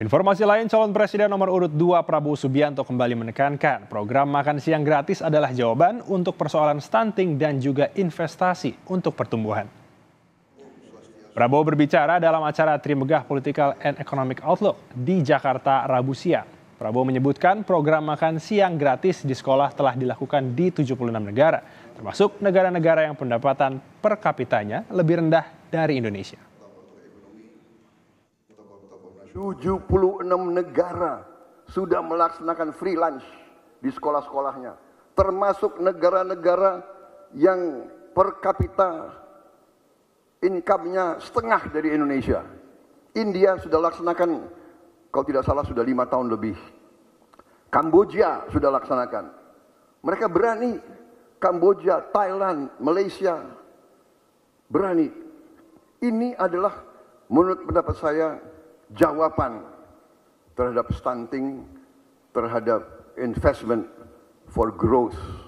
Informasi lain, calon presiden nomor urut 2 Prabowo Subianto kembali menekankan program makan siang gratis adalah jawaban untuk persoalan stunting dan juga investasi untuk pertumbuhan. Prabowo berbicara dalam acara Trimegah Political and Economic Outlook di Jakarta Rabu siang. Prabowo menyebutkan program makan siang gratis di sekolah telah dilakukan di 76 negara, termasuk negara-negara yang pendapatan per kapitanya lebih rendah dari Indonesia. 76 negara sudah melaksanakan freelance di sekolah-sekolahnya. Termasuk negara-negara yang per kapita income-nya setengah dari Indonesia. India sudah laksanakan, kalau tidak salah sudah lima tahun lebih. Kamboja sudah laksanakan. Mereka berani. Kamboja, Thailand, Malaysia berani. Ini adalah menurut pendapat saya jawaban terhadap stunting, terhadap investment for growth.